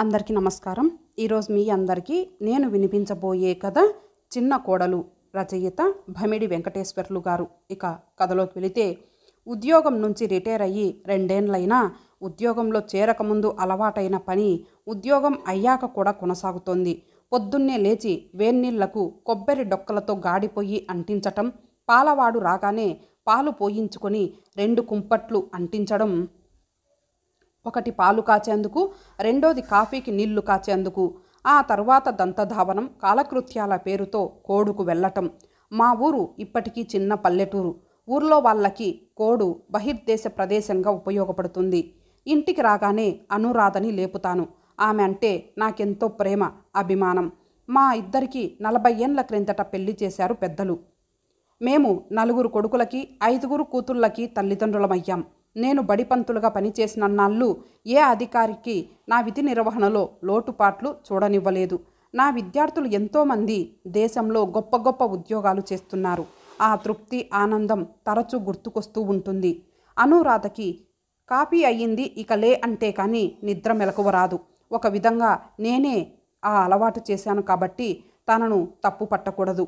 అందరికీ నమస్కారం ఈరోజు మీ అందరికీ నేను వినిపించబోయే కథ చిన్న కోడలు రచయిత భమిడి వెంకటేశ్వర్లు గారు ఇక కథలోకి వెళితే ఉద్యోగం నుంచి రిటైర్ అయ్యి రెండేండ్లైనా ఉద్యోగంలో చేరకముందు అలవాటైన పని ఉద్యోగం అయ్యాక కూడా కొనసాగుతోంది పొద్దున్నే లేచి వేన్నీళ్లకు కొబ్బరి డొక్కలతో గాడిపోయి అంటించటం పాలవాడు రాగానే పాలు పోయించుకొని రెండు కుంపట్లు అంటించడం ఒకటి పాలు కాచేందుకు రెండోది కాఫీకి నీళ్లు కాచేందుకు ఆ తర్వాత దంతధావనం కాలకృత్యాల పేరుతో కోడుకు వెళ్ళటం మా ఊరు ఇప్పటికీ చిన్న పల్లెటూరు ఊర్లో వాళ్ళకి కోడు బహిర్దేశ ప్రదేశంగా ఉపయోగపడుతుంది ఇంటికి రాగానే అనురాధని లేపుతాను ఆమె అంటే నాకెంతో ప్రేమ అభిమానం మా ఇద్దరికి నలభై ఏండ్ల క్రిందట పెళ్లి చేశారు పెద్దలు మేము నలుగురు కొడుకులకి ఐదుగురు కూతుళ్ళకి తల్లిదండ్రులమయ్యాం నేను బడిపంతులుగా పనిచేసిన నాళ్ళు ఏ అధికారికి నా విధి నిర్వహణలో లోటుపాట్లు చూడనివ్వలేదు నా విద్యార్థులు ఎంతోమంది దేశంలో గొప్ప గొప్ప ఉద్యోగాలు చేస్తున్నారు ఆ తృప్తి ఆనందం తరచూ గుర్తుకొస్తూ ఉంటుంది అనురాధకి కాపీ అయ్యింది ఇక లే అంటే కానీ నిద్ర మెలకువ రాదు ఒక విధంగా నేనే ఆ అలవాటు చేశాను కాబట్టి తనను తప్పు పట్టకూడదు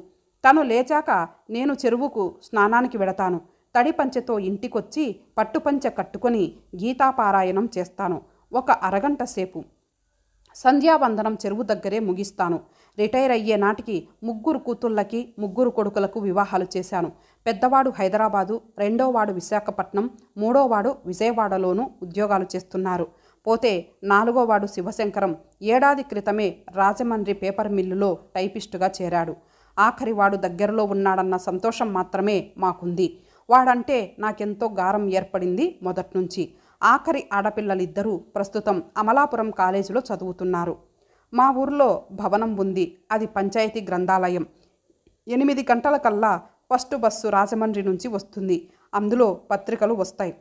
తను లేచాక నేను చెరువుకు స్నానానికి వెడతాను తడి పంచెతో ఇంటికొచ్చి పట్టుపంచె కట్టుకొని గీతాపారాయణం చేస్తాను ఒక అరగంట సేపు సంధ్యావందనం చెరువు దగ్గరే ముగిస్తాను రిటైర్ అయ్యే నాటికి ముగ్గురు కూతుళ్ళకి ముగ్గురు కొడుకులకు వివాహాలు చేశాను పెద్దవాడు హైదరాబాదు రెండోవాడు విశాఖపట్నం మూడోవాడు విజయవాడలోనూ ఉద్యోగాలు చేస్తున్నారు పోతే నాలుగోవాడు శివశంకరం ఏడాది క్రితమే రాజమండ్రి పేపర్ మిల్లులో టైపిస్టుగా చేరాడు ఆఖరివాడు దగ్గరలో ఉన్నాడన్న సంతోషం మాత్రమే మాకుంది వాడంటే నాకెంతో గారం ఏర్పడింది మొదట్నుంచి ఆఖరి ఆడపిల్లలిద్దరూ ప్రస్తుతం అమలాపురం కాలేజీలో చదువుతున్నారు మా ఊర్లో భవనం ఉంది అది పంచాయతీ గ్రంథాలయం ఎనిమిది గంటలకల్లా ఫస్ట్ బస్సు రాజమండ్రి నుంచి వస్తుంది అందులో పత్రికలు వస్తాయి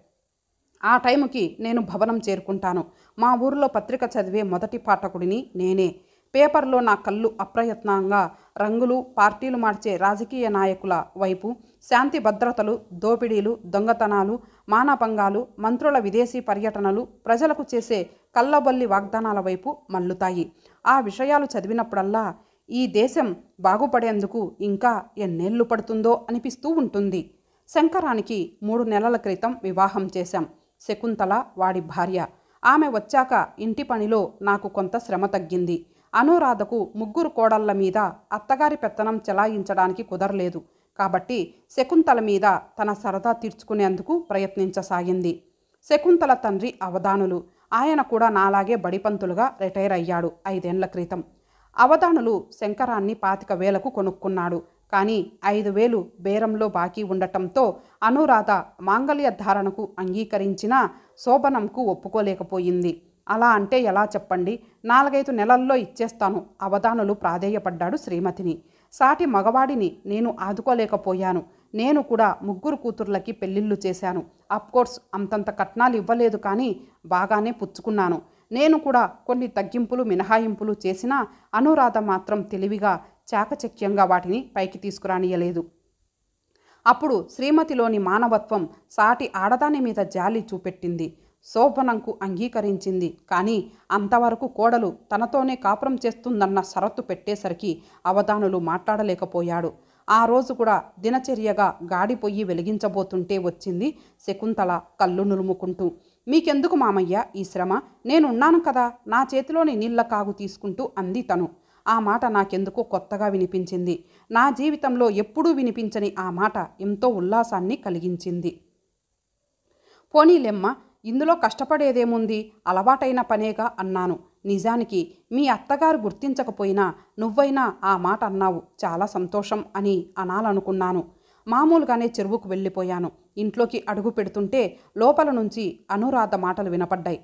ఆ టైంకి నేను భవనం చేరుకుంటాను మా ఊర్లో పత్రిక చదివే మొదటి పాఠకుడిని నేనే పేపర్లో నా కళ్ళు అప్రయత్నంగా రంగులు పార్టీలు మార్చే రాజకీయ నాయకుల వైపు శాంతి భద్రతలు దోపిడీలు దొంగతనాలు మానపంగాలు మంత్రుల విదేశీ పర్యటనలు ప్రజలకు చేసే కళ్ళబల్లి వాగ్దానాల వైపు మల్లుతాయి ఆ విషయాలు చదివినప్పుడల్లా ఈ దేశం బాగుపడేందుకు ఇంకా ఎన్నేళ్లు పడుతుందో అనిపిస్తూ ఉంటుంది శంకరానికి మూడు నెలల క్రితం వివాహం చేశాం శకుంతల వాడి భార్య ఆమె వచ్చాక ఇంటి పనిలో నాకు కొంత శ్రమ తగ్గింది అనురాధకు ముగ్గురు కోడళ్ల మీద అత్తగారి పెత్తనం చెలాయించడానికి కుదరలేదు కాబట్టి శకుంతల మీద తన సరదా తీర్చుకునేందుకు ప్రయత్నించసాగింది శకుంతల తండ్రి అవధానులు ఆయన కూడా నాలాగే బడిపంతులుగా రిటైర్ అయ్యాడు ఐదేండ్ల క్రితం అవధానులు శంకరాన్ని పాతిక వేలకు కొనుక్కున్నాడు కానీ ఐదు వేలు బేరంలో బాకీ ఉండటంతో అనురాధ మాంగళ్య ధారణకు అంగీకరించినా శోభనంకు ఒప్పుకోలేకపోయింది అలా అంటే ఎలా చెప్పండి నాలుగైదు నెలల్లో ఇచ్చేస్తాను అవధానులు ప్రాధేయపడ్డాడు శ్రీమతిని సాటి మగవాడిని నేను ఆదుకోలేకపోయాను నేను కూడా ముగ్గురు కూతుర్లకి పెళ్ళిళ్ళు చేశాను అఫ్కోర్స్ అంతంత కట్నాలు ఇవ్వలేదు కానీ బాగానే పుచ్చుకున్నాను నేను కూడా కొన్ని తగ్గింపులు మినహాయింపులు చేసినా అనురాధ మాత్రం తెలివిగా చాకచక్యంగా వాటిని పైకి తీసుకురానియలేదు అప్పుడు శ్రీమతిలోని మానవత్వం సాటి ఆడదాని మీద జాలి చూపెట్టింది శోభనంకు అంగీకరించింది కానీ అంతవరకు కోడలు తనతోనే కాపురం చేస్తుందన్న షరత్తు పెట్టేసరికి అవధానులు మాట్లాడలేకపోయాడు ఆ రోజు కూడా దినచర్యగా గాడిపోయి వెలిగించబోతుంటే వచ్చింది శకుంతల కళ్ళు నులుముకుంటూ మీకెందుకు మామయ్య ఈ శ్రమ నేనున్నాను కదా నా చేతిలోని నీళ్ల కాగు తీసుకుంటూ అంది తను ఆ మాట నాకెందుకో కొత్తగా వినిపించింది నా జీవితంలో ఎప్పుడూ వినిపించని ఆ మాట ఎంతో ఉల్లాసాన్ని కలిగించింది పోనీలెమ్మ ఇందులో కష్టపడేదేముంది అలవాటైన పనేగా అన్నాను నిజానికి మీ అత్తగారు గుర్తించకపోయినా నువ్వైనా ఆ మాట అన్నావు చాలా సంతోషం అని అనాలనుకున్నాను మామూలుగానే చెరువుకు వెళ్ళిపోయాను ఇంట్లోకి అడుగు పెడుతుంటే లోపల నుంచి అనురాధ మాటలు వినపడ్డాయి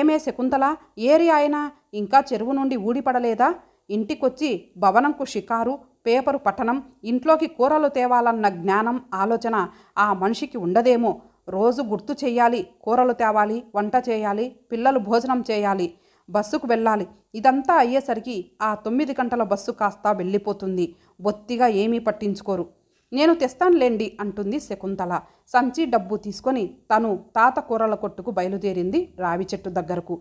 ఏమే శకుంతల ఏరి ఆయన ఇంకా చెరువు నుండి ఊడిపడలేదా ఇంటికొచ్చి భవనంకు షికారు పేపరు పఠనం ఇంట్లోకి కూరలు తేవాలన్న జ్ఞానం ఆలోచన ఆ మనిషికి ఉండదేమో రోజు గుర్తు చేయాలి కూరలు తేవాలి వంట చేయాలి పిల్లలు భోజనం చేయాలి బస్సుకు వెళ్ళాలి ఇదంతా అయ్యేసరికి ఆ తొమ్మిది గంటల బస్సు కాస్త వెళ్ళిపోతుంది బొత్తిగా ఏమీ పట్టించుకోరు నేను తెస్తానులేండి అంటుంది శకుంతల సంచి డబ్బు తీసుకొని తను తాత కూరల కొట్టుకు బయలుదేరింది రావి చెట్టు దగ్గరకు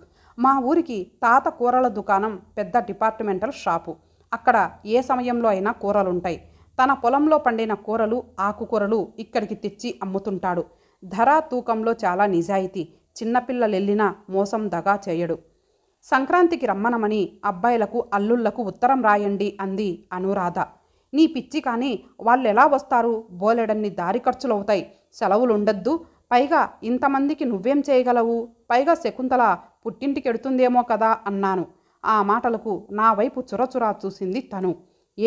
మా ఊరికి తాత కూరల దుకాణం పెద్ద డిపార్ట్మెంటల్ షాపు అక్కడ ఏ సమయంలో అయినా కూరలుంటాయి తన పొలంలో పండిన కూరలు ఆకుకూరలు ఇక్కడికి తెచ్చి అమ్ముతుంటాడు ధర తూకంలో చాలా నిజాయితీ చిన్నపిల్లలెళ్ళినా మోసం దగా చేయడు సంక్రాంతికి రమ్మనమని అబ్బాయిలకు అల్లుళ్లకు ఉత్తరం రాయండి అంది అనురాధ నీ పిచ్చి కానీ వాళ్ళెలా వస్తారు బోలెడన్ని దారి ఖర్చులవుతాయి సెలవులుండొద్దు పైగా ఇంతమందికి నువ్వేం చేయగలవు పైగా శకుంతల పుట్టింటికెడుతుందేమో కదా అన్నాను ఆ మాటలకు నా వైపు చురచురా చూసింది తను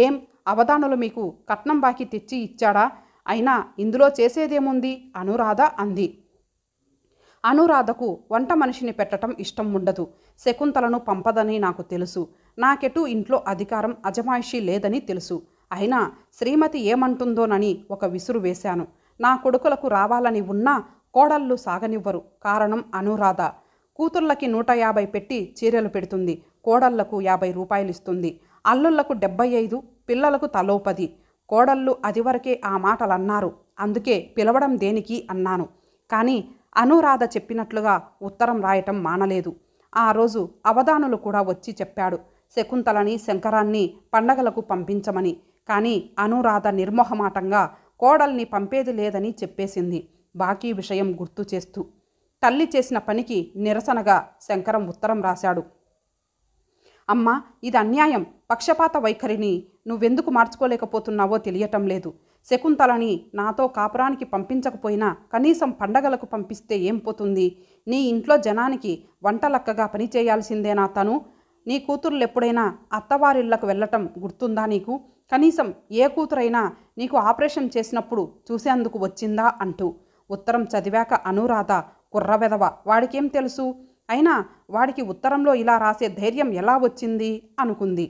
ఏం అవధానులు మీకు కట్నం బాకి తెచ్చి ఇచ్చాడా అయినా ఇందులో చేసేదేముంది అనురాధ అంది అనురాధకు వంట మనిషిని పెట్టడం ఇష్టం ఉండదు శకుంతలను పంపదని నాకు తెలుసు నాకెటు ఇంట్లో అధికారం అజమాయిషి లేదని తెలుసు అయినా శ్రీమతి ఏమంటుందోనని ఒక విసురు వేశాను నా కొడుకులకు రావాలని ఉన్నా కోడళ్ళు సాగనివ్వరు కారణం అనురాధ కూతుర్లకి నూట యాభై పెట్టి చీరలు పెడుతుంది కోడళ్లకు యాభై రూపాయలు ఇస్తుంది అల్లుళ్లకు డెబ్బై ఐదు పిల్లలకు తలో పది కోడళ్ళు అదివరకే ఆ మాటలన్నారు అందుకే పిలవడం దేనికి అన్నాను కానీ అనురాధ చెప్పినట్లుగా ఉత్తరం రాయటం మానలేదు ఆ రోజు అవధానులు కూడా వచ్చి చెప్పాడు శకుంతలని శంకరాన్ని పండగలకు పంపించమని కానీ అనురాధ నిర్మోహమాటంగా కోడల్ని పంపేది లేదని చెప్పేసింది బాకీ విషయం గుర్తు చేస్తూ తల్లి చేసిన పనికి నిరసనగా శంకరం ఉత్తరం రాశాడు అమ్మ ఇది అన్యాయం పక్షపాత వైఖరిని నువ్వెందుకు మార్చుకోలేకపోతున్నావో తెలియటం లేదు శకుంతలని నాతో కాపురానికి పంపించకపోయినా కనీసం పండగలకు పంపిస్తే ఏం పోతుంది నీ ఇంట్లో జనానికి వంటలక్కగా పనిచేయాల్సిందేనా తను నీ కూతుర్లు ఎప్పుడైనా అత్తవారిళ్లకు వెళ్ళటం గుర్తుందా నీకు కనీసం ఏ కూతురైనా నీకు ఆపరేషన్ చేసినప్పుడు చూసేందుకు వచ్చిందా అంటూ ఉత్తరం చదివాక అనురాధ కుర్రవెదవ వాడికేం తెలుసు అయినా వాడికి ఉత్తరంలో ఇలా రాసే ధైర్యం ఎలా వచ్చింది అనుకుంది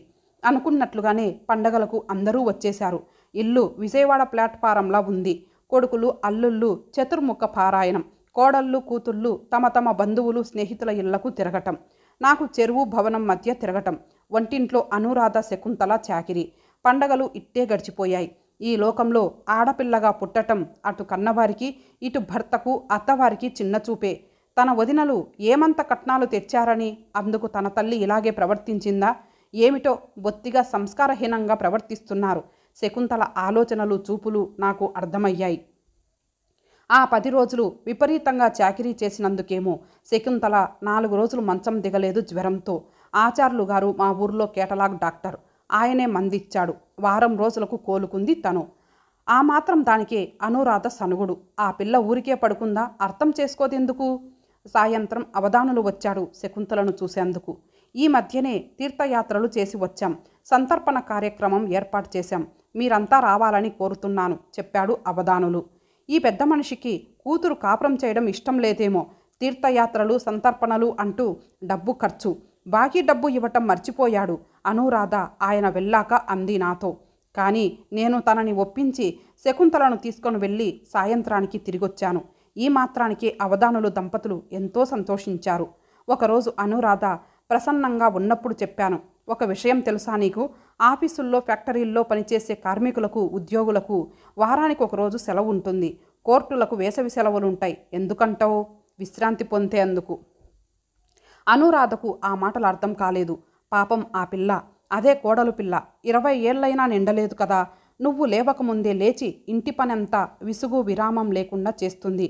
అనుకున్నట్లుగానే పండగలకు అందరూ వచ్చేశారు ఇల్లు విజయవాడ ప్లాట్ఫారంలా ఉంది కొడుకులు అల్లుళ్ళు చతుర్ముఖ పారాయణం కోడళ్ళు కూతుళ్ళు తమ తమ బంధువులు స్నేహితుల ఇళ్లకు తిరగటం నాకు చెరువు భవనం మధ్య తిరగటం వంటింట్లో అనురాధ శకుంతల చాకిరి పండగలు ఇట్టే గడిచిపోయాయి ఈ లోకంలో ఆడపిల్లగా పుట్టటం అటు కన్నవారికి ఇటు భర్తకు అత్తవారికి చిన్న చూపే తన వదినలు ఏమంత కట్నాలు తెచ్చారని అందుకు తన తల్లి ఇలాగే ప్రవర్తించిందా ఏమిటో బొత్తిగా సంస్కారహీనంగా ప్రవర్తిస్తున్నారు శకుంతల ఆలోచనలు చూపులు నాకు అర్థమయ్యాయి ఆ పది రోజులు విపరీతంగా చాకిరీ చేసినందుకేమో శకుంతల నాలుగు రోజులు మంచం దిగలేదు జ్వరంతో ఆచార్యులు గారు మా ఊర్లో కేటలాగ్ డాక్టర్ ఆయనే మందిచ్చాడు వారం రోజులకు కోలుకుంది తను ఆ మాత్రం దానికే అనురాధ సనుగుడు ఆ పిల్ల ఊరికే పడుకుందా అర్థం చేసుకోదెందుకు సాయంత్రం అవధానులు వచ్చాడు శకుంతలను చూసేందుకు ఈ మధ్యనే తీర్థయాత్రలు చేసి వచ్చాం సంతర్పణ కార్యక్రమం ఏర్పాటు చేశాం మీరంతా రావాలని కోరుతున్నాను చెప్పాడు అవధానులు ఈ పెద్ద మనిషికి కూతురు కాపురం చేయడం ఇష్టం లేదేమో తీర్థయాత్రలు సంతర్పణలు అంటూ డబ్బు ఖర్చు బాకీ డబ్బు ఇవ్వటం మర్చిపోయాడు అనురాధ ఆయన వెళ్ళాక అంది నాతో కానీ నేను తనని ఒప్పించి శకుంతలను తీసుకొని వెళ్ళి సాయంత్రానికి తిరిగొచ్చాను ఈ మాత్రానికి అవధానులు దంపతులు ఎంతో సంతోషించారు ఒకరోజు అనురాధ ప్రసన్నంగా ఉన్నప్పుడు చెప్పాను ఒక విషయం తెలుసా నీకు ఆఫీసుల్లో ఫ్యాక్టరీల్లో పనిచేసే కార్మికులకు ఉద్యోగులకు వారానికి ఒకరోజు సెలవు ఉంటుంది కోర్టులకు వేసవి సెలవులు ఉంటాయి ఎందుకంటావు విశ్రాంతి పొందేందుకు అనురాధకు ఆ మాటలు అర్థం కాలేదు పాపం ఆ పిల్ల అదే కోడలు పిల్ల ఇరవై ఏళ్ళైనా నిండలేదు కదా నువ్వు లేవకముందే లేచి ఇంటి పనంతా విసుగు విరామం లేకుండా చేస్తుంది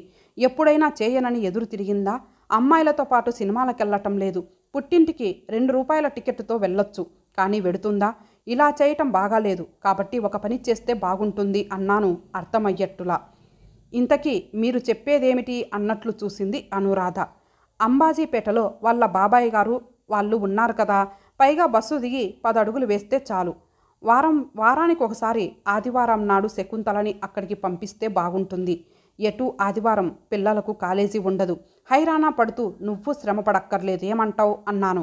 ఎప్పుడైనా చేయనని ఎదురు తిరిగిందా అమ్మాయిలతో పాటు సినిమాలకెళ్ళటం లేదు పుట్టింటికి రెండు రూపాయల టికెట్తో వెళ్ళొచ్చు కానీ వెడుతుందా ఇలా చేయటం బాగాలేదు కాబట్టి ఒక పని చేస్తే బాగుంటుంది అన్నాను అర్థమయ్యట్టులా ఇంతకీ మీరు చెప్పేదేమిటి అన్నట్లు చూసింది అనురాధ అంబాజీపేటలో వాళ్ళ బాబాయ్ గారు వాళ్ళు ఉన్నారు కదా పైగా బస్సు దిగి పదడుగులు వేస్తే చాలు వారం వారానికి ఒకసారి ఆదివారం నాడు శకుంతలని అక్కడికి పంపిస్తే బాగుంటుంది ఎటు ఆదివారం పిల్లలకు కాలేజీ ఉండదు హైరాణా పడుతూ నువ్వు శ్రమపడక్కర్లేదు ఏమంటావు అన్నాను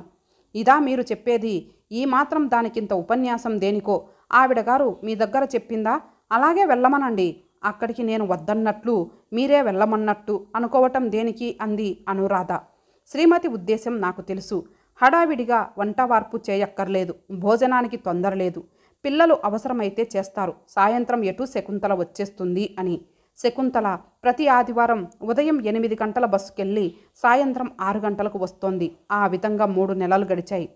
ఇదా మీరు చెప్పేది ఈ మాత్రం దానికింత ఉపన్యాసం దేనికో ఆవిడగారు మీ దగ్గర చెప్పిందా అలాగే వెళ్ళమనండి అక్కడికి నేను వద్దన్నట్లు మీరే వెళ్ళమన్నట్టు అనుకోవటం దేనికి అంది అనురాధ శ్రీమతి ఉద్దేశం నాకు తెలుసు హడావిడిగా వంట వార్పు చేయక్కర్లేదు భోజనానికి తొందరలేదు పిల్లలు అవసరమైతే చేస్తారు సాయంత్రం ఎటు శకుంతల వచ్చేస్తుంది అని శకుంతల ప్రతి ఆదివారం ఉదయం ఎనిమిది గంటల బస్సుకెళ్ళి సాయంత్రం ఆరు గంటలకు వస్తోంది ఆ విధంగా మూడు నెలలు గడిచాయి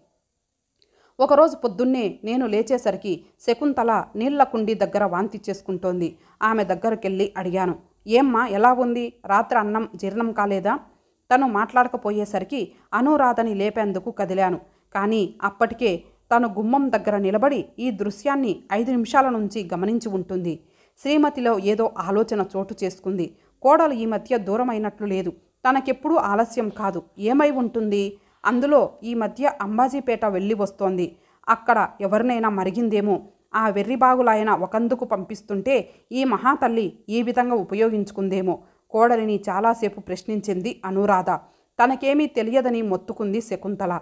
ఒకరోజు పొద్దున్నే నేను లేచేసరికి శకుంతల నీళ్ల కుండి దగ్గర వాంతి చేసుకుంటోంది ఆమె దగ్గరకెళ్ళి అడిగాను ఏమ్మా ఎలా ఉంది రాత్రి అన్నం జీర్ణం కాలేదా తను మాట్లాడకపోయేసరికి అనురాధని లేపేందుకు కదిలాను కానీ అప్పటికే తను గుమ్మం దగ్గర నిలబడి ఈ దృశ్యాన్ని ఐదు నిమిషాల నుంచి గమనించి ఉంటుంది శ్రీమతిలో ఏదో ఆలోచన చోటు చేసుకుంది కోడలు ఈ మధ్య దూరమైనట్లు లేదు తనకెప్పుడూ ఆలస్యం కాదు ఏమై ఉంటుంది అందులో ఈ మధ్య అంబాజీపేట వెళ్ళి వస్తోంది అక్కడ ఎవరినైనా మరిగిందేమో ఆ వెర్రిబాగులాయన ఒకందుకు పంపిస్తుంటే ఈ మహాతల్లి ఈ విధంగా ఉపయోగించుకుందేమో కోడలిని చాలాసేపు ప్రశ్నించింది అనురాధ తనకేమీ తెలియదని మొత్తుకుంది శకుంతల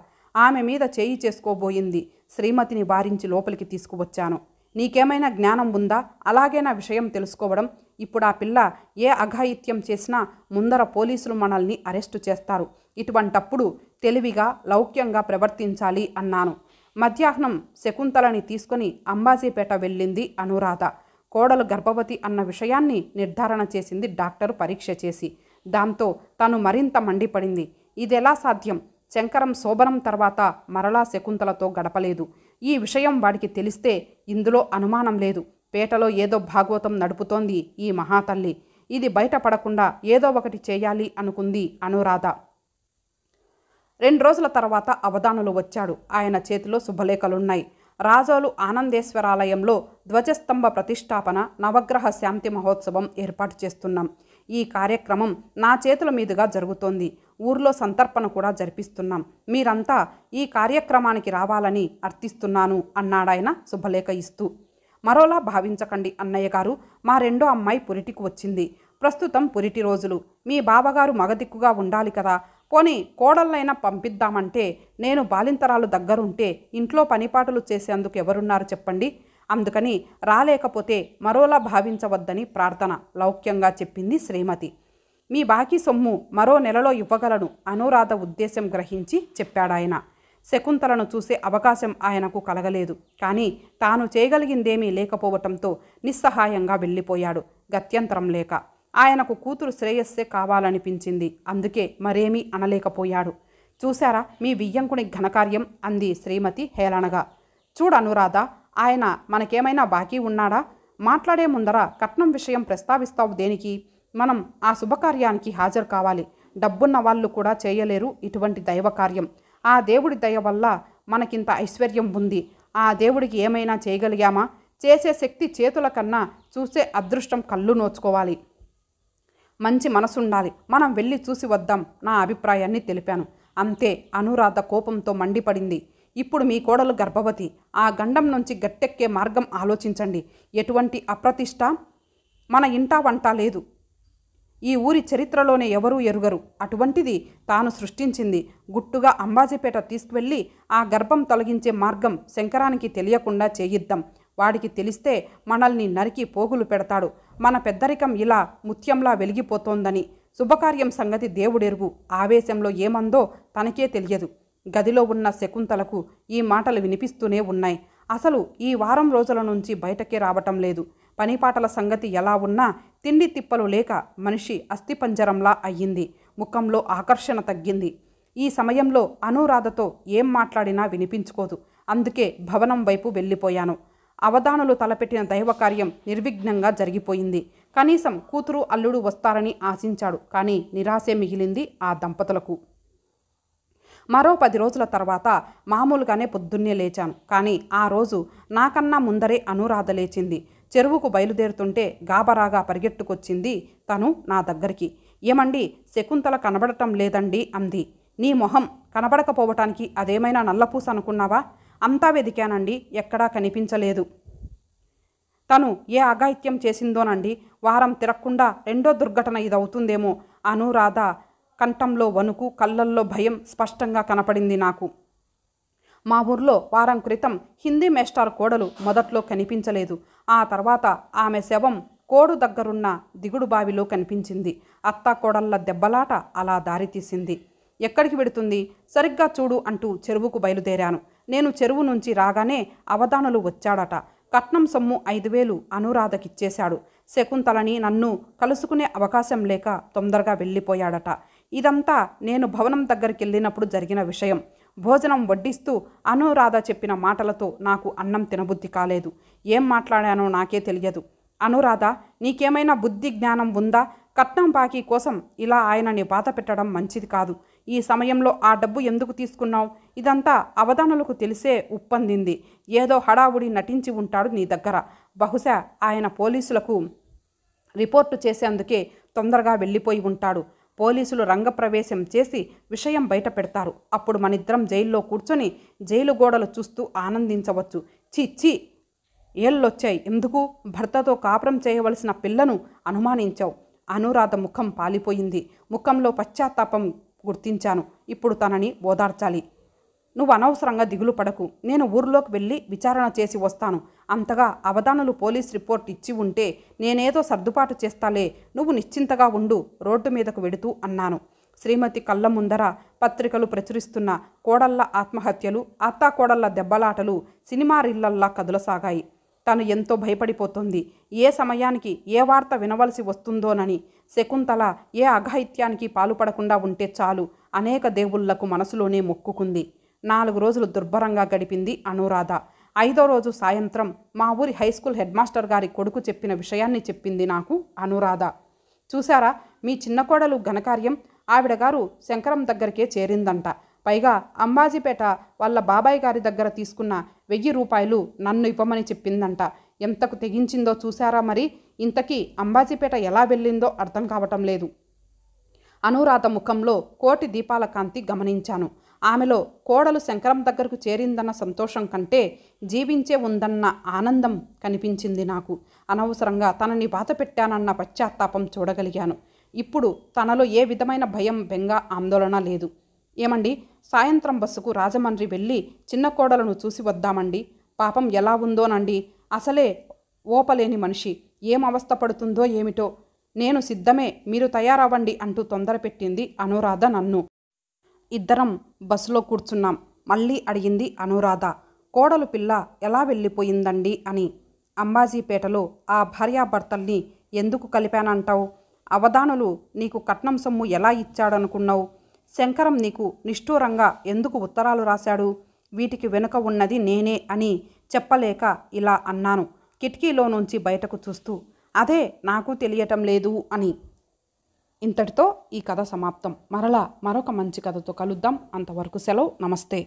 ఆమె మీద చేయి చేసుకోబోయింది శ్రీమతిని వారించి లోపలికి తీసుకువచ్చాను నీకేమైనా జ్ఞానం ఉందా అలాగే నా విషయం తెలుసుకోవడం ఇప్పుడు ఆ పిల్ల ఏ అఘాయిత్యం చేసినా ముందర పోలీసులు మనల్ని అరెస్టు చేస్తారు ఇటువంటప్పుడు తెలివిగా లౌక్యంగా ప్రవర్తించాలి అన్నాను మధ్యాహ్నం శకుంతలని తీసుకుని అంబాజీపేట వెళ్ళింది అనురాధ కోడలు గర్భవతి అన్న విషయాన్ని నిర్ధారణ చేసింది డాక్టర్ పరీక్ష చేసి దాంతో తను మరింత మండిపడింది ఇదెలా సాధ్యం శంకరం శోభనం తర్వాత మరలా శకుంతలతో గడపలేదు ఈ విషయం వాడికి తెలిస్తే ఇందులో అనుమానం లేదు పేటలో ఏదో భాగవతం నడుపుతోంది ఈ మహాతల్లి ఇది బయటపడకుండా ఏదో ఒకటి చేయాలి అనుకుంది అనురాధ రెండు రోజుల తర్వాత అవధానులు వచ్చాడు ఆయన చేతిలో శుభలేఖలున్నాయి రాజోలు ఆనందేశ్వరాలయంలో ధ్వజస్తంభ ప్రతిష్టాపన నవగ్రహ శాంతి మహోత్సవం ఏర్పాటు చేస్తున్నాం ఈ కార్యక్రమం నా చేతుల మీదుగా జరుగుతోంది ఊర్లో సంతర్పణ కూడా జరిపిస్తున్నాం మీరంతా ఈ కార్యక్రమానికి రావాలని అర్థిస్తున్నాను అన్నాడాయన శుభలేఖ ఇస్తూ మరోలా భావించకండి అన్నయ్య గారు మా రెండో అమ్మాయి పురిటికి వచ్చింది ప్రస్తుతం పురిటి రోజులు మీ బావగారు మగదిక్కుగా ఉండాలి కదా పోనీ కోడళ్ళైనా పంపిద్దామంటే నేను బాలింతరాలు దగ్గరుంటే ఇంట్లో పనిపాటలు చేసేందుకు ఎవరున్నారు చెప్పండి అందుకని రాలేకపోతే మరోలా భావించవద్దని ప్రార్థన లౌక్యంగా చెప్పింది శ్రీమతి మీ బాకీ సొమ్ము మరో నెలలో ఇవ్వగలను అనురాధ ఉద్దేశం గ్రహించి చెప్పాడాయన శకుంతలను చూసే అవకాశం ఆయనకు కలగలేదు కానీ తాను చేయగలిగిందేమీ లేకపోవటంతో నిస్సహాయంగా వెళ్ళిపోయాడు గత్యంతరం లేక ఆయనకు కూతురు శ్రేయస్సే కావాలనిపించింది అందుకే మరేమీ అనలేకపోయాడు చూశారా మీ వియ్యంకుని ఘనకార్యం అంది శ్రీమతి హేళనగా చూడు అనురాధ ఆయన మనకేమైనా బాకీ ఉన్నాడా మాట్లాడే ముందర కట్నం విషయం ప్రస్తావిస్తావు దేనికి మనం ఆ శుభకార్యానికి హాజరు కావాలి డబ్బున్న వాళ్ళు కూడా చేయలేరు ఇటువంటి దైవకార్యం ఆ దేవుడి దయ వల్ల మనకింత ఐశ్వర్యం ఉంది ఆ దేవుడికి ఏమైనా చేయగలిగామా చేసే శక్తి చేతుల కన్నా చూసే అదృష్టం కళ్ళు నోచుకోవాలి మంచి మనసుండాలి మనం వెళ్ళి చూసి వద్దాం నా అభిప్రాయాన్ని తెలిపాను అంతే అనురాధ కోపంతో మండిపడింది ఇప్పుడు మీ కోడలు గర్భవతి ఆ గండం నుంచి గట్టెక్కే మార్గం ఆలోచించండి ఎటువంటి అప్రతిష్ట మన ఇంటా వంట లేదు ఈ ఊరి చరిత్రలోనే ఎవరూ ఎరుగరు అటువంటిది తాను సృష్టించింది గుట్టుగా అంబాజీపేట తీసుకువెళ్ళి ఆ గర్భం తొలగించే మార్గం శంకరానికి తెలియకుండా చేయిద్దాం వాడికి తెలిస్తే మనల్ని నరికి పోగులు పెడతాడు మన పెద్దరికం ఇలా ముత్యంలా వెలిగిపోతోందని శుభకార్యం సంగతి దేవుడెరుగు ఆవేశంలో ఏమందో తనకే తెలియదు గదిలో ఉన్న శకుంతలకు ఈ మాటలు వినిపిస్తూనే ఉన్నాయి అసలు ఈ వారం రోజుల నుంచి బయటకే రావటం లేదు పనిపాటల సంగతి ఎలా ఉన్నా తిండి తిప్పలు లేక మనిషి అస్థిపంజరంలా అయ్యింది ముఖంలో ఆకర్షణ తగ్గింది ఈ సమయంలో అనురాధతో ఏం మాట్లాడినా వినిపించుకోదు అందుకే భవనం వైపు వెళ్ళిపోయాను అవధానులు తలపెట్టిన దైవకార్యం నిర్విఘ్నంగా జరిగిపోయింది కనీసం కూతురు అల్లుడు వస్తారని ఆశించాడు కానీ నిరాశే మిగిలింది ఆ దంపతులకు మరో పది రోజుల తర్వాత మామూలుగానే పొద్దున్నే లేచాను కానీ ఆ రోజు నాకన్నా ముందరే అనురాధ లేచింది చెరువుకు బయలుదేరుతుంటే గాబరాగా పరిగెట్టుకొచ్చింది తను నా దగ్గరికి ఏమండి శకుంతల కనబడటం లేదండి అంది నీ మొహం కనబడకపోవటానికి అదేమైనా నల్లపూస అనుకున్నావా అంతా వెదికానండి ఎక్కడా కనిపించలేదు తను ఏ అఘాయిత్యం చేసిందోనండి వారం తిరక్కుండా రెండో దుర్ఘటన ఇదవుతుందేమో అనురాధ కంఠంలో వణుకు కళ్ళల్లో భయం స్పష్టంగా కనపడింది నాకు మా ఊర్లో వారం క్రితం హిందీ మేస్టార్ కోడలు మొదట్లో కనిపించలేదు ఆ తర్వాత ఆమె శవం కోడు దగ్గరున్న దిగుడు బావిలో కనిపించింది అత్త కోడళ్ల దెబ్బలాట అలా దారితీసింది ఎక్కడికి వెడుతుంది సరిగ్గా చూడు అంటూ చెరువుకు బయలుదేరాను నేను చెరువు నుంచి రాగానే అవధానులు వచ్చాడట కట్నం సొమ్ము ఐదు వేలు అనురాధకిచ్చేశాడు శకుంతలని నన్ను కలుసుకునే అవకాశం లేక తొందరగా వెళ్ళిపోయాడట ఇదంతా నేను భవనం దగ్గరికి వెళ్ళినప్పుడు జరిగిన విషయం భోజనం వడ్డిస్తూ అనురాధ చెప్పిన మాటలతో నాకు అన్నం తినబుద్ధి కాలేదు ఏం మాట్లాడానో నాకే తెలియదు అనురాధ నీకేమైనా బుద్ధి జ్ఞానం ఉందా కట్నం బాకీ కోసం ఇలా ఆయనని బాధ పెట్టడం మంచిది కాదు ఈ సమయంలో ఆ డబ్బు ఎందుకు తీసుకున్నావు ఇదంతా అవధానులకు తెలిసే ఉప్పందింది ఏదో హడావుడి నటించి ఉంటాడు నీ దగ్గర బహుశా ఆయన పోలీసులకు రిపోర్టు చేసేందుకే తొందరగా వెళ్ళిపోయి ఉంటాడు పోలీసులు రంగప్రవేశం చేసి విషయం బయటపెడతారు అప్పుడు మనిద్దరం జైల్లో కూర్చొని జైలు గోడలు చూస్తూ ఆనందించవచ్చు చీ చీ ఏళ్ళొచ్చాయి ఎందుకు భర్తతో కాపురం చేయవలసిన పిల్లను అనుమానించావు అనురాధ ముఖం పాలిపోయింది ముఖంలో పశ్చాత్తాపం గుర్తించాను ఇప్పుడు తనని ఓదార్చాలి నువ్వు అనవసరంగా దిగులు పడకు నేను ఊర్లోకి వెళ్ళి విచారణ చేసి వస్తాను అంతగా అవధానులు పోలీస్ రిపోర్ట్ ఇచ్చి ఉంటే నేనేదో సర్దుబాటు చేస్తాలే నువ్వు నిశ్చింతగా ఉండు రోడ్డు మీదకు వెడుతూ అన్నాను శ్రీమతి కళ్ళ ముందర పత్రికలు ప్రచురిస్తున్న కోడళ్ళ ఆత్మహత్యలు కోడళ్ళ దెబ్బలాటలు సినిమా రిల్లల్లా కదులసాగాయి తను ఎంతో భయపడిపోతుంది ఏ సమయానికి ఏ వార్త వినవలసి వస్తుందోనని శకుంతల ఏ అఘాయిత్యానికి పాలుపడకుండా ఉంటే చాలు అనేక దేవుళ్లకు మనసులోనే మొక్కుకుంది నాలుగు రోజులు దుర్భరంగా గడిపింది అనురాధ ఐదో రోజు సాయంత్రం మా ఊరి హై స్కూల్ హెడ్ మాస్టర్ గారి కొడుకు చెప్పిన విషయాన్ని చెప్పింది నాకు అనురాధ చూశారా మీ చిన్న కోడలు ఘనకార్యం ఆవిడ గారు శంకరం దగ్గరికే చేరిందంట పైగా అంబాజీపేట వాళ్ళ బాబాయ్ గారి దగ్గర తీసుకున్న వెయ్యి రూపాయలు నన్ను ఇవ్వమని చెప్పిందంట ఎంతకు తెగించిందో చూశారా మరి ఇంతకీ అంబాజీపేట ఎలా వెళ్ళిందో అర్థం కావటం లేదు అనురాధ ముఖంలో కోటి దీపాల కాంతి గమనించాను ఆమెలో కోడలు శంకరం దగ్గరకు చేరిందన్న సంతోషం కంటే జీవించే ఉందన్న ఆనందం కనిపించింది నాకు అనవసరంగా తనని బాధ పెట్టానన్న పశ్చాత్తాపం చూడగలిగాను ఇప్పుడు తనలో ఏ విధమైన భయం బెంగ ఆందోళన లేదు ఏమండి సాయంత్రం బస్సుకు రాజమండ్రి వెళ్ళి చిన్న కోడలను చూసి వద్దామండి పాపం ఎలా ఉందోనండి అసలే ఓపలేని మనిషి ఏం అవస్థ పడుతుందో ఏమిటో నేను సిద్ధమే మీరు తయారవ్వండి అంటూ తొందరపెట్టింది అనురాధ నన్ను ఇద్దరం బస్సులో కూర్చున్నాం మళ్ళీ అడిగింది అనురాధ కోడలు పిల్ల ఎలా వెళ్ళిపోయిందండి అని అంబాజీపేటలో ఆ భార్యాభర్తల్ని ఎందుకు కలిపానంటావు అవధానులు నీకు కట్నం సొమ్ము ఎలా ఇచ్చాడనుకున్నావు శంకరం నీకు నిష్ఠూరంగా ఎందుకు ఉత్తరాలు రాశాడు వీటికి వెనుక ఉన్నది నేనే అని చెప్పలేక ఇలా అన్నాను కిటికీలో నుంచి బయటకు చూస్తూ అదే నాకు తెలియటం లేదు అని ఇంతటితో ఈ కథ సమాప్తం మరలా మరొక మంచి కథతో కలుద్దాం అంతవరకు సెలవు నమస్తే